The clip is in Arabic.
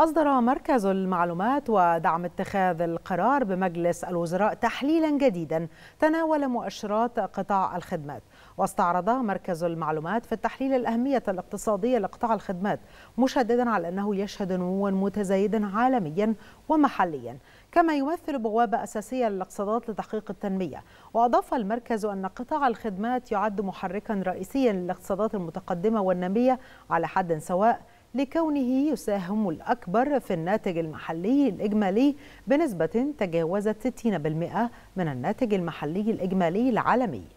أصدر مركز المعلومات ودعم اتخاذ القرار بمجلس الوزراء تحليلا جديدا تناول مؤشرات قطاع الخدمات واستعرض مركز المعلومات في التحليل الأهمية الاقتصادية لقطاع الخدمات مشددا على أنه يشهد نموا متزايدا عالميا ومحليا كما يمثل بوابة أساسية للاقتصادات لتحقيق التنمية وأضاف المركز أن قطاع الخدمات يعد محركا رئيسيا للاقتصادات المتقدمة والنامية على حد سواء لكونه يساهم الأكبر في الناتج المحلي الإجمالي بنسبة تجاوزت 60% من الناتج المحلي الإجمالي العالمي